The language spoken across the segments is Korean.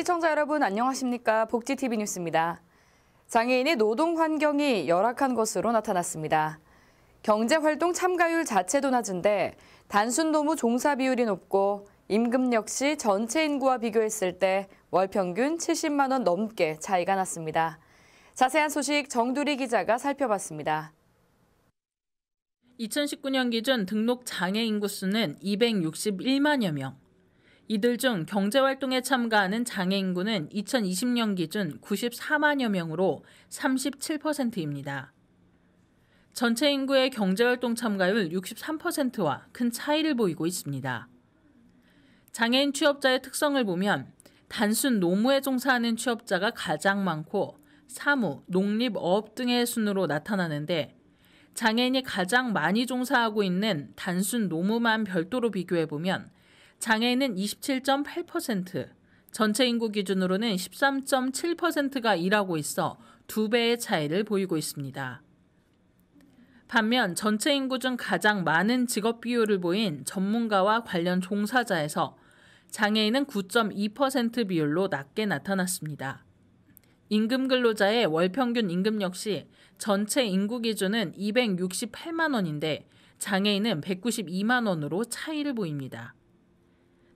시청자 여러분 안녕하십니까? 복지TV 뉴스입니다. 장애인의 노동 환경이 열악한 것으로 나타났습니다. 경제활동 참가율 자체도 낮은데 단순 노무 종사 비율이 높고 임금 역시 전체 인구와 비교했을 때월 평균 70만 원 넘게 차이가 났습니다. 자세한 소식 정두리 기자가 살펴봤습니다. 2019년 기준 등록 장애 인구 수는 261만여 명. 이들 중 경제활동에 참가하는 장애인구는 2020년 기준 94만여 명으로 37%입니다. 전체 인구의 경제활동 참가율 63%와 큰 차이를 보이고 있습니다. 장애인 취업자의 특성을 보면 단순 노무에 종사하는 취업자가 가장 많고 사무, 농립, 업 등의 순으로 나타나는데 장애인이 가장 많이 종사하고 있는 단순 노무만 별도로 비교해보면 장애인은 27.8%, 전체 인구 기준으로는 13.7%가 일하고 있어 두 배의 차이를 보이고 있습니다. 반면 전체 인구 중 가장 많은 직업 비율을 보인 전문가와 관련 종사자에서 장애인은 9.2% 비율로 낮게 나타났습니다. 임금 근로자의 월 평균 임금 역시 전체 인구 기준은 268만 원인데 장애인은 192만 원으로 차이를 보입니다.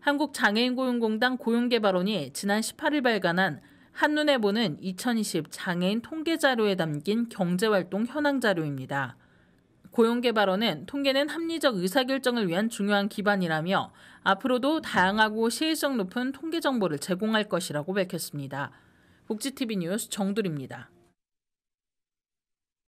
한국장애인고용공단 고용개발원이 지난 18일 발간한 한눈에 보는 2020 장애인 통계 자료에 담긴 경제활동 현황 자료입니다. 고용개발원은 통계는 합리적 의사결정을 위한 중요한 기반이라며 앞으로도 다양하고 시의성 높은 통계 정보를 제공할 것이라고 밝혔습니다. 복지TV 뉴스 정두리입니다.